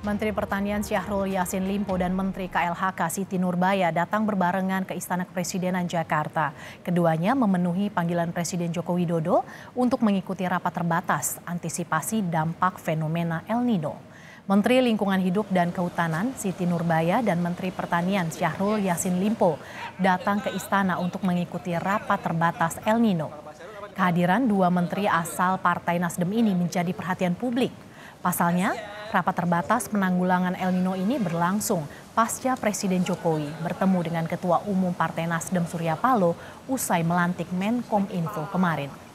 Menteri Pertanian Syahrul Yasin Limpo dan Menteri KLHK Siti Nurbaya datang berbarengan ke Istana Kepresidenan Jakarta. Keduanya memenuhi panggilan Presiden Joko Widodo untuk mengikuti rapat terbatas antisipasi dampak fenomena El Nino. Menteri Lingkungan Hidup dan Kehutanan Siti Nurbaya dan Menteri Pertanian Syahrul Yasin Limpo datang ke istana untuk mengikuti rapat terbatas El Nino. Kehadiran dua menteri asal Partai Nasdem ini menjadi perhatian publik. Pasalnya, Rapat terbatas penanggulangan El Nino ini berlangsung pasca Presiden Jokowi bertemu dengan Ketua Umum Partai Nasdem Surya Paloh usai melantik Menkom Info kemarin.